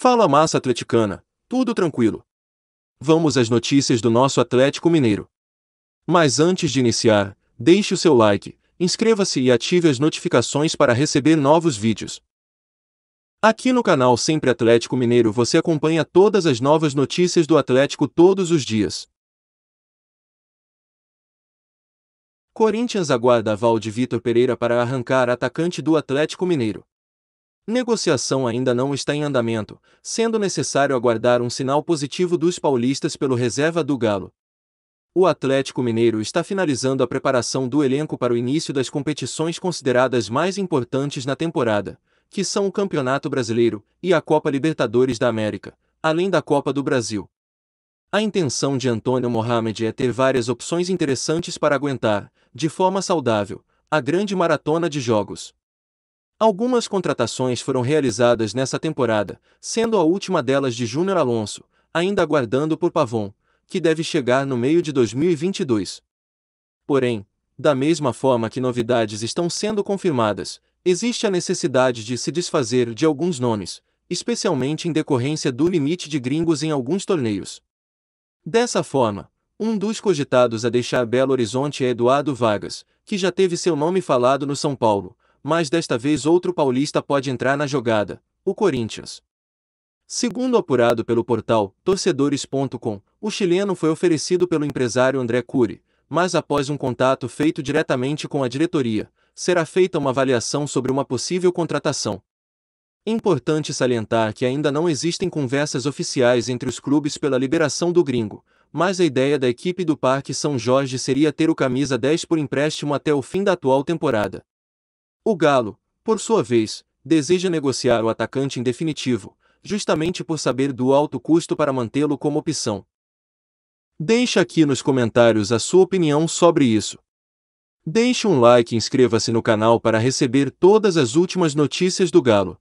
Fala massa atleticana, tudo tranquilo. Vamos às notícias do nosso Atlético Mineiro. Mas antes de iniciar, deixe o seu like, inscreva-se e ative as notificações para receber novos vídeos. Aqui no canal Sempre Atlético Mineiro você acompanha todas as novas notícias do Atlético todos os dias. Corinthians aguarda aval de Vitor Pereira para arrancar atacante do Atlético Mineiro. Negociação ainda não está em andamento, sendo necessário aguardar um sinal positivo dos paulistas pelo reserva do Galo. O Atlético Mineiro está finalizando a preparação do elenco para o início das competições consideradas mais importantes na temporada, que são o Campeonato Brasileiro e a Copa Libertadores da América, além da Copa do Brasil. A intenção de Antônio Mohamed é ter várias opções interessantes para aguentar, de forma saudável, a grande maratona de jogos. Algumas contratações foram realizadas nessa temporada, sendo a última delas de Júnior Alonso, ainda aguardando por Pavon, que deve chegar no meio de 2022. Porém, da mesma forma que novidades estão sendo confirmadas, existe a necessidade de se desfazer de alguns nomes, especialmente em decorrência do limite de gringos em alguns torneios. Dessa forma, um dos cogitados a deixar Belo Horizonte é Eduardo Vargas, que já teve seu nome falado no São Paulo, mas desta vez outro paulista pode entrar na jogada, o Corinthians. Segundo apurado pelo portal torcedores.com, o chileno foi oferecido pelo empresário André Cury, mas após um contato feito diretamente com a diretoria, será feita uma avaliação sobre uma possível contratação. Importante salientar que ainda não existem conversas oficiais entre os clubes pela liberação do gringo, mas a ideia da equipe do Parque São Jorge seria ter o camisa 10 por empréstimo até o fim da atual temporada. O Galo, por sua vez, deseja negociar o atacante em definitivo, justamente por saber do alto custo para mantê-lo como opção. Deixe aqui nos comentários a sua opinião sobre isso. Deixe um like e inscreva-se no canal para receber todas as últimas notícias do Galo.